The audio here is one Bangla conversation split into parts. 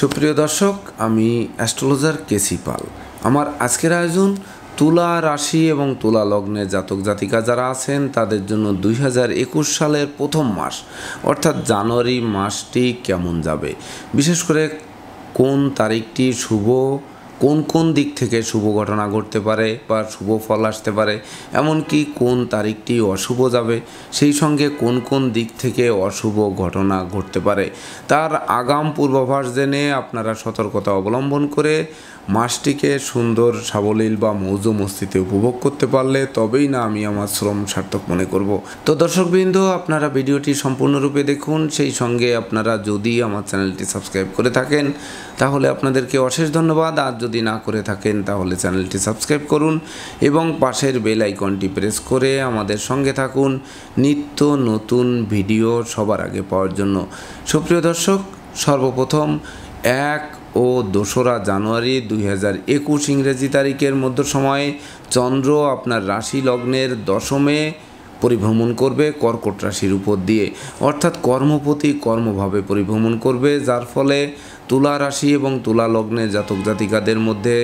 সুপ্রিয় দর্শক আমি অ্যাস্ট্রোলজার কেসি পাল আমার আজকের আয়োজন তুলা রাশি এবং তুলা লগ্নে জাতক জাতিকা যারা আছেন তাদের জন্য দুই সালের প্রথম মাস অর্থাৎ জানুয়ারি মাসটি কেমন যাবে বিশেষ করে কোন তারিখটি শুভ কোন কোন দিক থেকে শুভ ঘটনা ঘটতে পারে বা শুভ ফল আসতে পারে এমনকি কোন তারিখটি অশুভ যাবে সেই সঙ্গে কোন কোন দিক থেকে অশুভ ঘটনা ঘটতে পারে তার আগাম পূর্বাভাস জেনে আপনারা সতর্কতা অবলম্বন করে মাসটিকে সুন্দর সাবলীল বা মৌজু মস্তিতে উপভোগ করতে পারলে তবেই না আমি আমার শ্রম সার্থক মনে করব তো দর্শকবৃন্দ আপনারা ভিডিওটি সম্পূর্ণরূপে দেখুন সেই সঙ্গে আপনারা যদি আমার চ্যানেলটি সাবস্ক্রাইব করে থাকেন তাহলে আপনাদেরকে অশেষ ধন্যবাদ আর যদি না করে থাকেন তাহলে চ্যানেলটি সাবস্ক্রাইব করুন এবং পাশের বেল আইকনটি প্রেস করে আমাদের সঙ্গে থাকুন নিত্য নতুন ভিডিও সবার আগে পাওয়ার জন্য সুপ্রিয় দর্শক সর্বপ্রথম এক ও দোসরা জানুয়ারি দুই হাজার একুশ ইংরেজি তারিখের মধ্য সময়ে চন্দ্র আপনার রাশি লগ্নের দশমে পরিভ্রমণ করবে কর্কট রাশির উপর দিয়ে অর্থাৎ কর্মপতি কর্মভাবে পরিভ্রমণ করবে যার ফলে তুলা রাশি এবং তুলা লগ্নে জাতক জাতিকাদের মধ্যে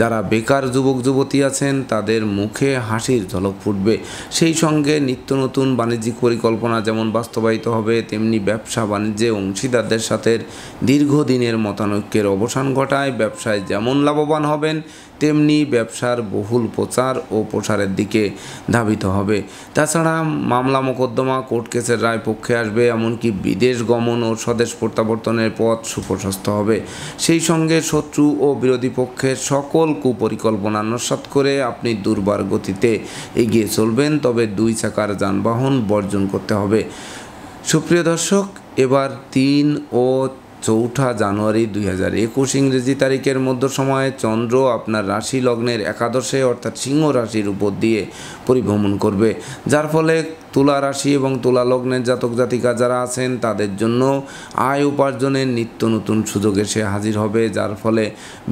যারা বেকার যুবক যুবতী আছেন তাদের মুখে হাসির ঝলক ফুটবে সেই সঙ্গে নিত্য নতুন বাণিজ্যিক পরিকল্পনা যেমন বাস্তবায়িত হবে তেমনি ব্যবসা বাণিজ্যে অংশীদারদের সাথে দীর্ঘদিনের মতানৈক্যের অবসান ঘটায় ব্যবসায় যেমন লাভবান হবেন তেমনি ব্যবসার বহুল প্রচার ও প্রসারের দিকে ধাবিত হবে তাছাড়া মামলা মোকদ্দমা কোর্ট কেসের রায় পক্ষে আসবে এমনকি বিদেশ গমন ও স্বদেশ প্রত্যাবর্তনের পথ সুপ্রশস্ত হবে সেই সঙ্গে শত্রু ও বিরোধী পক্ষের সকল কুপরিকল্পনা নস্বাত করে আপনি দুর্বার গতিতে এগিয়ে চলবেন তবে দুই চাকার যানবাহন বর্জন করতে হবে সুপ্রিয় দর্শক এবার তিন ও চৌঠা জানুয়ারি দুই হাজার একুশ ইংরেজি তারিখের মধ্য সময়ে চন্দ্র আপনার রাশি লগ্নের একাদশে অর্থাৎ সিংহ রাশির উপর দিয়ে পরিভ্রমণ করবে যার ফলে তুলা রাশি এবং তুলা লগ্নের জাতক জাতিকা যারা আছেন তাদের জন্য আয় উপার্জনের নিত্য নতুন সুযোগ এসে হাজির হবে যার ফলে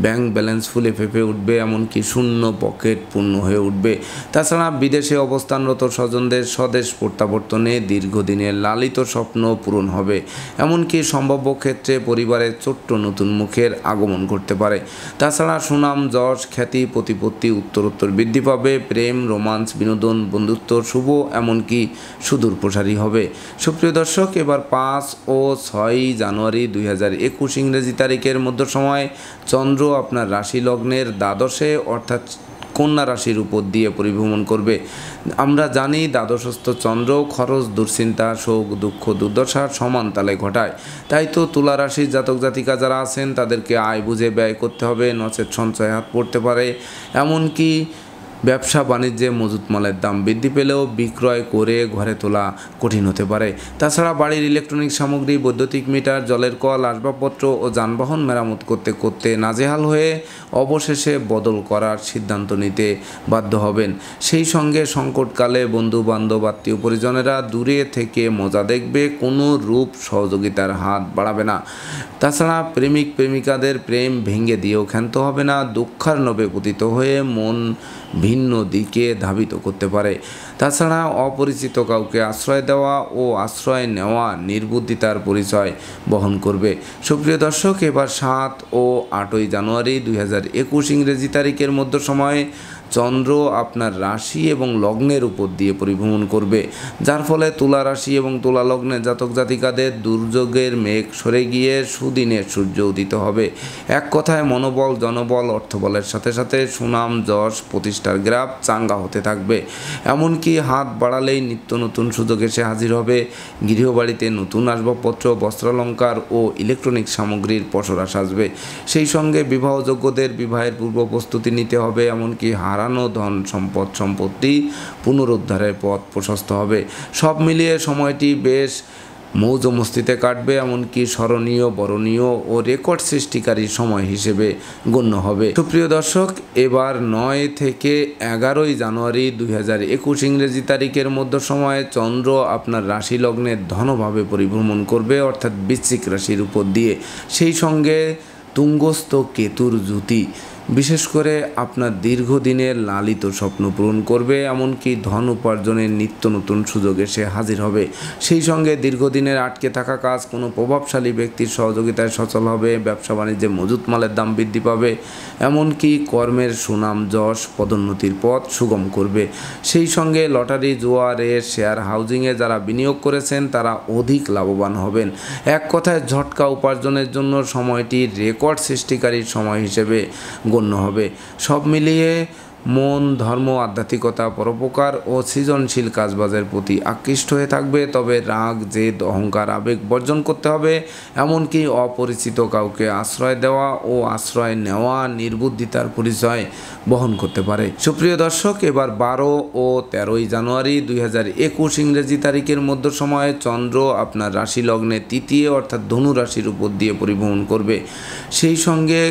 ব্যাংক ব্যালেন্স ফুলে ফেঁপে উঠবে এমনকি শূন্য পকেট পূর্ণ হয়ে উঠবে তাছাড়া বিদেশে অবস্থানরত স্বজনদের স্বদেশ প্রত্যাবর্তনে দীর্ঘদিনের লালিত স্বপ্ন পূরণ হবে এমনকি সম্ভাব্য ক্ষেত্রে পরিবারের ছোট্ট নতুন মুখের আগমন করতে পারে তাছাড়া সুনাম যশ খ্যাতি প্রতিপত্তি উত্তরোত্তর বৃদ্ধি পাবে প্রেম রোমান্স বিনোদন বন্ধুত্ব শুভ এমনকি সুদূর প্রসারী হবে সুপ্রিয় দর্শক এবার পাঁচ ও ছয়ই জানুয়ারি দুই হাজার একুশ ইংরেজি তারিখের মধ্য সময় চন্দ্র আপনার রাশি লগ্নের দ্বাদশে অর্থাৎ কন্যা রাশির উপর দিয়ে পরিভ্রমণ করবে আমরা জানি দ্বাদশস্থ চন্দ্র খরচ দুশ্চিন্তা শোক দুঃখ দুর্দশার সমান তালে ঘটায় তাই তো তুলা রাশির জাতক জাতিকা যারা আছেন তাদেরকে আয় বুঝে ব্যয় করতে হবে নচেত সঞ্চয় হাত পড়তে পারে এমনকি ব্যবসা বাণিজ্যে মজুত মালের দাম বৃদ্ধি পেলেও বিক্রয় করে ঘরে তোলা কঠিন হতে পারে তাছাড়া বাড়ির ইলেকট্রনিক সামগ্রী বৈদ্যুতিক মিটার জলের কল আসবাবপত্র ও যানবাহন মেরামত করতে করতে নাজেহাল হয়ে অবশেষে বদল করার সিদ্ধান্ত নিতে বাধ্য হবেন সেই সঙ্গে সংকটকালে বন্ধু বান্ধব আত্মীয় পরিজনেরা দূরে থেকে মজা দেখবে কোনো রূপ সহযোগিতার হাত বাড়াবে না তাছাড়া প্রেমিক প্রেমিকাদের প্রেম ভেঙে দিয়েও ক্ষান্ত হবে না দুঃখার নবে পতিত হয়ে মন ভিন্ন দিকে ধাবিত করতে পারে তাছাড়া অপরিচিত কাউকে আশ্রয় দেওয়া ও আশ্রয় নেওয়া নির্বুদ্ধিতার পরিচয় বহন করবে সুপ্রিয় দর্শক এবার সাত ও আটই জানুয়ারি দুই ইংরেজি তারিখের মধ্য সময়ে চন্দ্র আপনার রাশি এবং লগ্নের উপর দিয়ে পরিভ্রমণ করবে যার ফলে তুলা রাশি এবং তুলা লগ্নে জাতক জাতিকাদের দুর্যোগের মেঘ সরে গিয়ে সুদিনের সূর্য উদিত হবে এক কথায় মনোবল জনবল অর্থবলের সাথে সাথে সুনাম যশ প্রতিষ্ঠার গ্রাফ চাঙ্গা হতে থাকবে এমনকি হাত বাড়ালেই নিত্য নতুন সুযোগ এসে হাজির হবে গৃহবাড়িতে নতুন আসবাবপত্র বস্ত্রালঙ্কার ও ইলেকট্রনিক সামগ্রীর পসরা সাজবে সেই সঙ্গে বিবাহযোগ্যদের বিবাহের পূর্ব প্রস্তুতি নিতে হবে এমনকি হার হারানো ধন সম্পদ সম্পত্তি পুনরুদ্ধারের পথ প্রশস্ত হবে সব মিলিয়ে সময়টি বেশ মৌজ মস্তিতে কাটবে এমনকি স্মরণীয় বরণীয় ও রেকর্ড সৃষ্টিকারী সময় হিসেবে গণ্য হবে সুপ্রিয় দর্শক এবার নয় থেকে এগারোই জানুয়ারি দুই হাজার একুশ ইংরেজি তারিখের মধ্য সময়ে চন্দ্র আপনার রাশি লগ্নে ধনভাবে পরিভ্রমণ করবে অর্থাৎ বৃশ্চিক রাশির উপর দিয়ে সেই সঙ্গে তুঙ্গস্থ কেতুর জ্যোতি বিশেষ করে আপনার দীর্ঘদিনের লালিত স্বপ্ন পূরণ করবে এমনকি ধন উপার্জনের নিত্য নতুন সুযোগে সে হাজির হবে সেই সঙ্গে দীর্ঘদিনের আটকে থাকা কাজ কোনো প্রভাবশালী ব্যক্তির সহযোগিতায় সচল হবে ব্যবসা বাণিজ্যে মজুত মালের দাম বৃদ্ধি পাবে এমনকি কর্মের সুনাম যশ পদোন্নতির পথ সুগম করবে সেই সঙ্গে লটারি জুয়া শেয়ার হাউজিংয়ে যারা বিনিয়োগ করেছেন তারা অধিক লাভবান হবেন এক কথায় ঝটকা উপার্জনের জন্য সময়টি রেকর্ড সৃষ্টিকারীর সময় হিসেবে গণ্য হবে সব মিলিয়ে মন ধর্ম আধ্যাত্মিকতা পরোপকার ও সৃজনশীল কাজবাজের প্রতি আকৃষ্ট হয়ে থাকবে তবে রাগ জেদ অহংকার আবেগ বর্জন করতে হবে এমনকি অপরিচিত কাউকে আশ্রয় দেওয়া ও আশ্রয় নেওয়া নির্বুদ্ধিতার পরিচয় বহন করতে পারে সুপ্রিয় দর্শক এবার বারো ও তেরোই জানুয়ারি দুই হাজার একুশ ইংরেজি তারিখের মধ্য সময়ে চন্দ্র আপনার রাশি লগ্নে তৃতীয় অর্থাৎ ধনু রাশির উপর দিয়ে পরিভ্রমণ করবে সেই সঙ্গে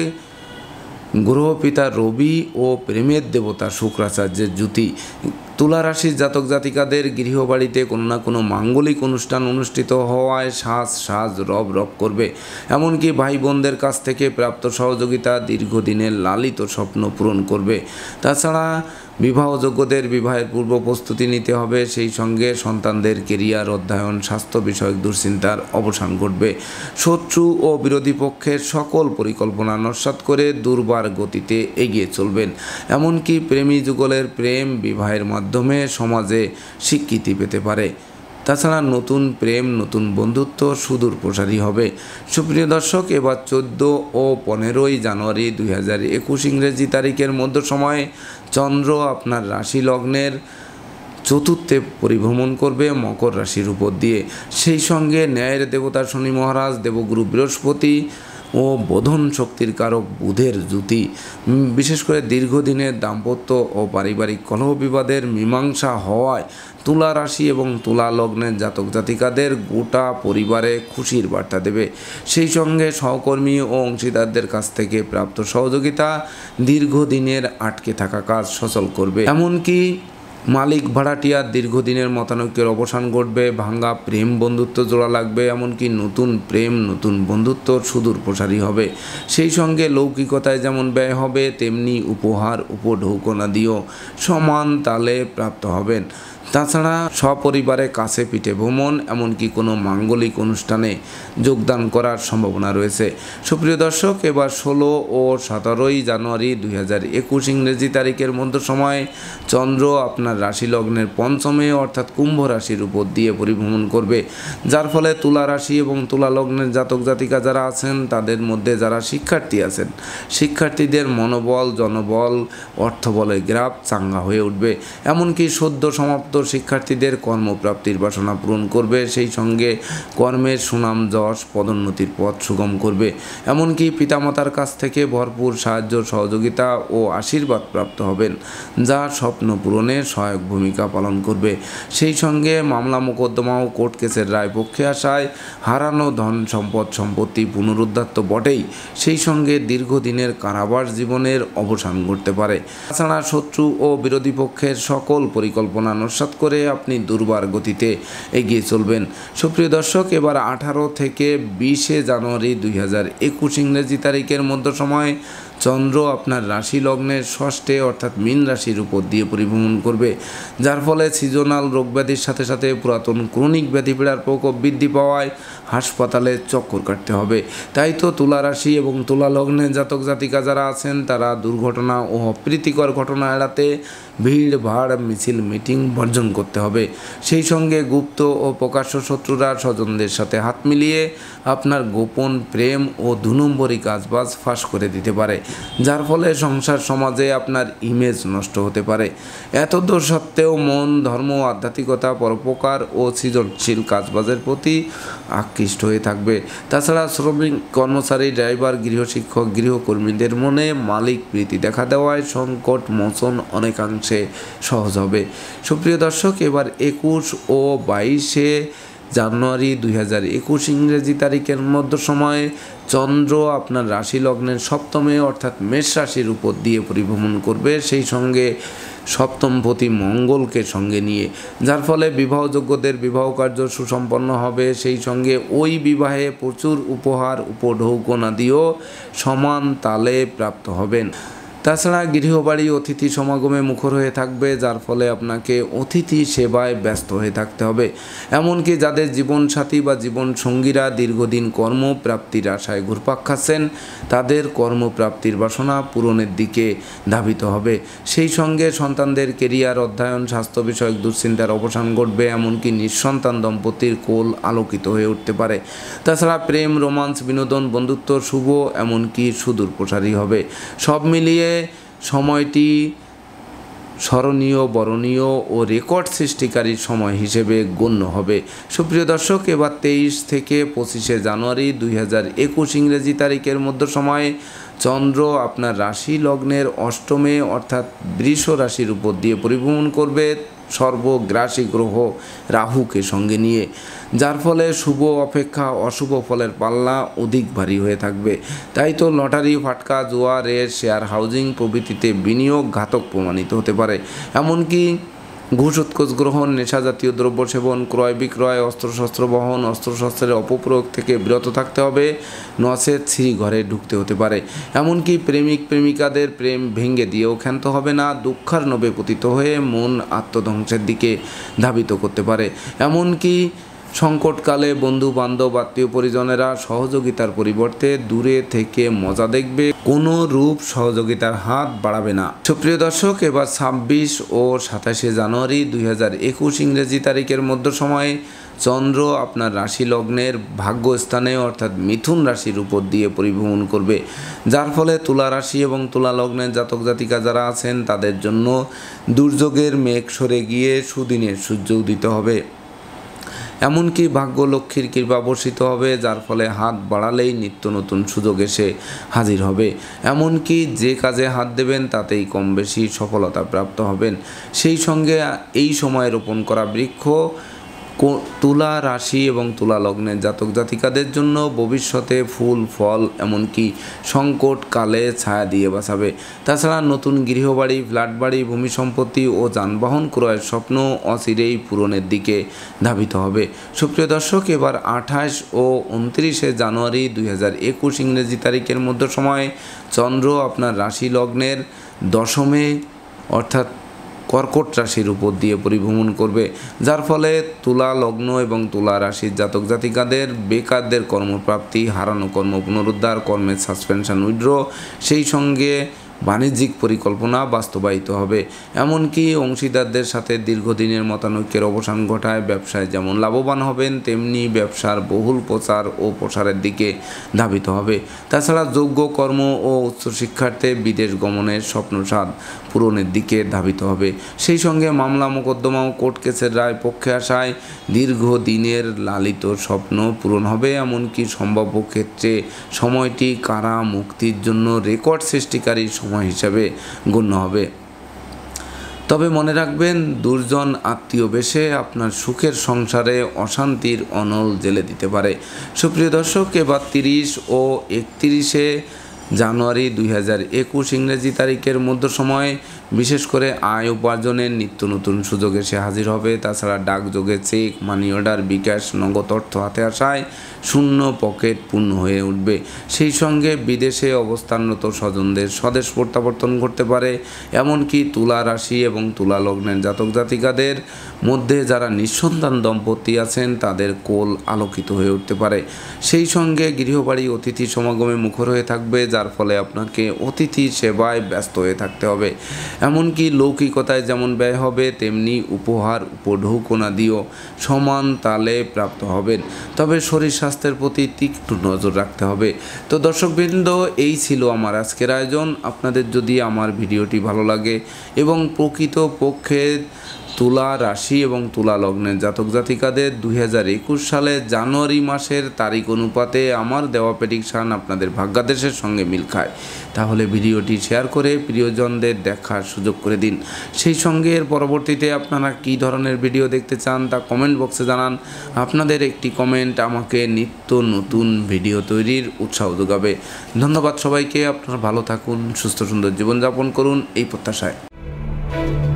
গ্রহপিতা রবি ও প্রেমের দেবতা শুক্রাচার্যের জ্যুতি তুলারাশির জাতক জাতিকাদের গৃহবাড়িতে কোনো না কোনো মাঙ্গলিক অনুষ্ঠান অনুষ্ঠিত হওয়ায় শ্বাস শ্বাস রব রব করবে এমনকি ভাই বোনদের কাছ থেকে প্রাপ্ত সহযোগিতা দীর্ঘদিনের লালিত স্বপ্ন পূরণ করবে তাছাড়া বিবাহযোগ্যদের বিবাহের পূর্ব প্রস্তুতি নিতে হবে সেই সঙ্গে সন্তানদের কেরিয়ার অধ্যয়ন স্বাস্থ্য বিষয়ক দুশ্চিন্তার অবসান ঘটবে শত্রু ও বিরোধী পক্ষের সকল পরিকল্পনা নস্বাত করে দুর্বার গতিতে এগিয়ে চলবেন এমনকি প্রেমী যুগলের প্রেম বিবাহের মাধ্যমে সমাজে স্বীকৃতি পেতে পারে তাছাড়া নতুন প্রেম নতুন বন্ধুত্ব সুদূর প্রসারী হবে সুপ্রিয় দর্শক এবার চোদ্দ ও পনেরোই জানুয়ারি দুই হাজার একুশ ইংরেজি তারিখের মধ্য সময়ে চন্দ্র আপনার রাশি লগ্নের চতুর্থে পরিভ্রমণ করবে মকর রাশির উপর দিয়ে সেই সঙ্গে ন্যায়ের দেবতা শনি মহারাজ দেবগুরু বৃহস্পতি ও বোধন শক্তির কারক বুধের জুতি বিশেষ করে দীর্ঘদিনের দাম্পত্য ও পারিবারিক কলহ বিবাদের মীমাংসা হওয়ায় তুলা রাশি এবং তুলা লগ্নের জাতক জাতিকাদের গোটা পরিবারে খুশির বার্তা দেবে সেই সঙ্গে সহকর্মী ও অংশীদারদের কাছ থেকে প্রাপ্ত সহযোগিতা দীর্ঘদিনের আটকে থাকা কাজ সচল করবে এমনকি মালিক ভাড়াটিয়ার দীর্ঘদিনের মতানৈক্যের অবসান ঘটবে ভাঙ্গা প্রেম বন্ধুত্ব জোড়া লাগবে এমনকি নতুন প্রেম নতুন বন্ধুত্ব সুদূর প্রসারী হবে সেই সঙ্গে লৌকিকতায় যেমন ব্যয় হবে তেমনি উপহার উপঢৌকনাদিও সমান তালে প্রাপ্ত হবেন তাছাড়া সপরিবারে কাছে পিঠে ভ্রমণ এমনকি কোনো মাঙ্গলিক অনুষ্ঠানে যোগদান করার সম্ভাবনা রয়েছে সুপ্রিয় দর্শক এবার ষোলো ও সতেরোই জানুয়ারি দুই হাজার একুশ ইংরেজি তারিখের মধ্যে সময় চন্দ্র আপনার রাশি লগ্নের পঞ্চমে অর্থাৎ কুম্ভ রাশির উপর দিয়ে পরিভ্রমণ করবে যার ফলে তুলা রাশি এবং তুলা লগ্নের জাতক জাতিকা যারা আছেন তাদের মধ্যে যারা শিক্ষার্থী আছেন শিক্ষার্থীদের মনোবল জনবল অর্থবলে গ্রাফ চাঙ্গা হয়ে উঠবে এমনকি সদ্য সমাপ্ত শিক্ষার্থীদের কর্মপ্রাপ্তির বাসনা পূরণ করবে সেই সঙ্গে কর্মের সুনাম যশ পদোন্নতির পথ সুগম করবে এমনকি পিতামাতার কাছ থেকে ভরপুর সাহায্য সহযোগিতা ও আশীর্বাদ প্রাপ্ত হবেন যা স্বপ্ন পূরণে সহায়ক ভূমিকা পালন করবে সেই সঙ্গে মামলা মোকদ্দমা ও কোর্ট কেসের রায় পক্ষে আসায় হারানো ধন সম্পদ সম্পত্তি পুনরুদ্ধার তো বটেই সেই সঙ্গে দীর্ঘদিনের কারাবাস জীবনের অবসান ঘটতে পারে তাছাড়া শত্রু ও বিরোধী পক্ষের সকল পরিকল্পনা নস্বাত আত্মসাত করে আপনি দুর্বার গতিতে এগিয়ে চলবেন সুপ্রিয় দর্শক এবার আঠারো থেকে বিশে জানুয়ারি দুই হাজার একুশ ইংরেজি তারিখের মধ্য সময় চন্দ্র আপনার রাশি লগ্নের ষষ্ঠে অর্থাৎ মীন রাশির উপর দিয়ে পরিভ্রমণ করবে যার ফলে সিজনাল ব্যাধির সাথে সাথে পুরাতন ক্রনিক পীড়ার প্রকোপ বৃদ্ধি পাওয়ায় হাসপাতালে চক্কর কাটতে হবে তাই তো তুলা রাশি এবং তুলা লগ্নে জাতক জাতিকা যারা আছেন তারা দুর্ঘটনা ও অপ্রীতিকর ঘটনা এড়াতে ভিড় ভাড় মিছিল মিটিং বর্জন করতে হবে সেই সঙ্গে গুপ্ত ও প্রকাশ্য শত্রুরা স্বজনদের সাথে হাত মিলিয়ে আপনার গোপন প্রেম ও দু নম্বরী কাজবাজ ফাঁস করে দিতে পারে যার ফলে সংসার সমাজে আপনার ইমেজ নষ্ট হতে পারে এতদূর সত্ত্বেও মন ধর্ম আধ্যাত্মিকতা পরোপকার ও সৃজনশীল কাজবাজের প্রতি আকৃষ্ট হয়ে থাকবে তাছাড়া শ্রমিক কর্মচারী ড্রাইভার গৃহশিক্ষক গৃহকর্মীদের মনে মালিক প্রীতি দেখা দেওয়ায় সংকট মোচন অনেকাংশ অংশে সহজ হবে সুপ্রিয় দর্শক এবার একুশ ও বাইশে জানুয়ারি দুই হাজার একুশ ইংরেজি তারিখের মধ্য সময়ে চন্দ্র আপনার রাশি লগ্নের সপ্তমে অর্থাৎ মেষ রাশির উপর দিয়ে পরিভ্রমণ করবে সেই সঙ্গে সপ্তম প্রতি মঙ্গলকে সঙ্গে নিয়ে যার ফলে বিবাহযোগ্যদের বিবাহ কার্য সুসম্পন্ন হবে সেই সঙ্গে ওই বিবাহে প্রচুর উপহার উপঢৌকন আদিও সমান তালে প্রাপ্ত হবেন তাছাড়া গৃহবাড়ি অতিথি সমাগমে মুখর হয়ে থাকবে যার ফলে আপনাকে অতিথি সেবায় ব্যস্ত হয়ে থাকতে হবে এমনকি যাদের জীবনসাথী বা জীবন সঙ্গীরা দীর্ঘদিন কর্মপ্রাপ্তির আশায় ঘুরপাক খাচ্ছেন তাদের কর্মপ্রাপ্তির বাসনা পূরণের দিকে ধাবিত হবে সেই সঙ্গে সন্তানদের কেরিয়ার অধ্যয়ন স্বাস্থ্য বিষয়ক দুশ্চিন্তার অবসান ঘটবে এমনকি নিঃসন্তান দম্পতির কোল আলোকিত হয়ে উঠতে পারে তাছাড়া প্রেম রোমান্স বিনোদন বন্ধুত্ব শুভ এমনকি সুদূর প্রসারী হবে সব মিলিয়ে সময়টি স্মরণীয় বরণীয় ও রেকর্ড সৃষ্টিকারী সময় হিসেবে গণ্য হবে সুপ্রিয় দর্শক এবার তেইশ থেকে পঁচিশে জানুয়ারি দুই হাজার একুশ ইংরেজি তারিখের মধ্য সময়ে চন্দ্র আপনার রাশি লগ্নের অষ্টমে অর্থাৎ বৃষ রাশির উপর দিয়ে পরিভ্রমণ করবে সর্বগ্রাসী গ্রহ রাহুকে সঙ্গে নিয়ে যার ফলে শুভ অপেক্ষা অশুভ ফলের পাল্লা অধিক ভারী হয়ে থাকবে তাই তো লটারি ফাটকা জুয়া শেয়ার হাউজিং প্রভৃতিতে বিনিয়োগ ঘাতক প্রমাণিত হতে পারে এমনকি ঘুষ উৎকোষ গ্রহণ নেশা জাতীয় দ্রব্য সেবন ক্রয় বিক্রয় অস্ত্রশস্ত্র বহন অস্ত্রশস্ত্রের অপপ্রয়োগ থেকে বিরত থাকতে হবে সিঁড়ি ঘরে ঢুকতে হতে পারে এমনকি প্রেমিক প্রেমিকাদের প্রেম ভেঙে দিয়েও ক্ষান্ত হবে না দুঃখার নবে পতিত হয়ে মন আত্মধ্বংসের দিকে ধাবিত করতে পারে এমনকি সংকটকালে বন্ধু বান্ধব আত্মীয় পরিজনেরা সহযোগিতার পরিবর্তে দূরে থেকে মজা দেখবে কোনো রূপ সহযোগিতার হাত বাড়াবে না সুপ্রিয় দর্শক এবার ছাব্বিশ ও সাতাশে জানুয়ারি দুই হাজার একুশ ইংরেজি তারিখের মধ্য সময়ে চন্দ্র আপনার রাশি লগ্নের ভাগ্যস্থানে অর্থাৎ মিথুন রাশির উপর দিয়ে পরিভ্রমণ করবে যার ফলে তুলা রাশি এবং তুলা লগ্নের জাতক জাতিকা যারা আছেন তাদের জন্য দুর্যোগের মেঘ সরে গিয়ে সুদিনের সূর্য উদিত হবে এমনকি ভাগ্য লক্ষ্মীর কৃপা বর্ষিত হবে যার ফলে হাত বাড়ালেই নিত্য নতুন সুযোগ এসে হাজির হবে এমনকি যে কাজে হাত দেবেন তাতেই কম বেশি সফলতা প্রাপ্ত হবেন সেই সঙ্গে এই সময় রোপণ করা বৃক্ষ তুলা রাশি এবং তুলা লগ্নের জাতক জাতিকাদের জন্য ভবিষ্যতে ফুল ফল এমনকি সংকট কালে ছায়া দিয়ে বাঁচাবে তাছাড়া নতুন গৃহবাড়ি ফ্ল্যাট বাড়ি ভূমি সম্পত্তি ও যানবাহন ক্রয়ের স্বপ্ন অচিরেই পূরণের দিকে ধাবিত হবে সুপ্রিয় দর্শক এবার আঠাশ ও উনত্রিশে জানুয়ারি দুই হাজার একুশ ইংরেজি তারিখের মধ্য সময় চন্দ্র আপনার রাশি লগ্নের দশমে অর্থাৎ কর্কট রাশির উপর দিয়ে পরিভ্রমণ করবে যার ফলে তুলা লগ্ন এবং তুলা রাশির জাতক জাতিকাদের বেকারদের কর্মপ্রাপ্তি হারানো কর্ম পুনরুদ্ধার কর্মের সাসপেনশন উইড্র সেই সঙ্গে বাণিজ্যিক পরিকল্পনা বাস্তবায়িত হবে এমনকি অংশীদারদের সাথে দীর্ঘদিনের মতানৈক্যের অবসান ঘটায় ব্যবসায় যেমন লাভবান হবেন তেমনি ব্যবসার বহুল প্রচার ও প্রসারের দিকে ধাবিত হবে তাছাড়া যোগ্য কর্ম ও উচ্চশিক্ষার্থে বিদেশ গমনের স্বপ্নসাদ পূরণের দিকে ধাবিত হবে সেই সঙ্গে মামলা মোকদ্দমা ও কোর্ট কেসের রায় পক্ষে আসায় দীর্ঘদিনের লালিত স্বপ্ন পূরণ হবে এমনকি সম্ভাব্য ক্ষেত্রে সময়টি কারা মুক্তির জন্য রেকর্ড সৃষ্টিকারী সময় হিসাবে গণ্য হবে তবে মনে রাখবেন দুর্জন আত্মীয় বেশে আপনার সুখের সংসারে অশান্তির অনল জেলে দিতে পারে সুপ্রিয় দর্শক এবার তিরিশ ও একত্রিশে জানুয়ারি দুই হাজার একুশ ইংরেজি তারিখের মধ্য সময়ে বিশেষ করে আয় উপার্জনের নিত্য নতুন সুযোগে সে হাজির হবে তাছাড়া ডাকযোগে চেক মানি অর্ডার বিকাশ নগদ অর্থ হাতে আসায় শূন্য পকেট পূর্ণ হয়ে উঠবে সেই সঙ্গে বিদেশে অবস্থানরত স্বজনদের স্বদেশ প্রত্যাবর্তন করতে পারে এমনকি তুলা রাশি এবং তুলা লগ্নের জাতক জাতিকাদের মধ্যে যারা নিঃসন্তান দম্পতি আছেন তাদের কোল আলোকিত হয়ে উঠতে পারে সেই সঙ্গে গৃহবাড়ি অতিথি সমাগমে মুখর হয়ে থাকবে যার ফলে আপনাকে অতিথি সেবায় ব্যস্ত হয়ে থাকতে হবে এমনকি লৌকিকতায় যেমন ব্যয় হবে তেমনি উপহার দিয়েও সমান তালে প্রাপ্ত হবেন তবে শরীর স্বাস্থ্যের প্রতি তিক্ত নজর রাখতে হবে তো দর্শকবৃন্দ এই ছিল আমার আজকের আয়োজন আপনাদের যদি আমার ভিডিওটি ভালো লাগে এবং প্রকৃত পক্ষে তুলা রাশি এবং তুলা লগ্নের জাতক জাতিকাদের দুই সালে জানুয়ারি মাসের তারিখ অনুপাতে আমার দেওয়া প্রেডিকশান আপনাদের ভাগ্যাদেশের সঙ্গে মিল খায় তাহলে ভিডিওটি শেয়ার করে প্রিয়জনদের দেখার সুযোগ করে দিন সেই সঙ্গে এর পরবর্তীতে আপনারা কি ধরনের ভিডিও দেখতে চান তা কমেন্ট বক্সে জানান আপনাদের একটি কমেন্ট আমাকে নিত্য নতুন ভিডিও তৈরির উৎসাহ যোগাবে ধন্যবাদ সবাইকে আপনারা ভালো থাকুন সুস্থ সুন্দর জীবনযাপন করুন এই প্রত্যাশায়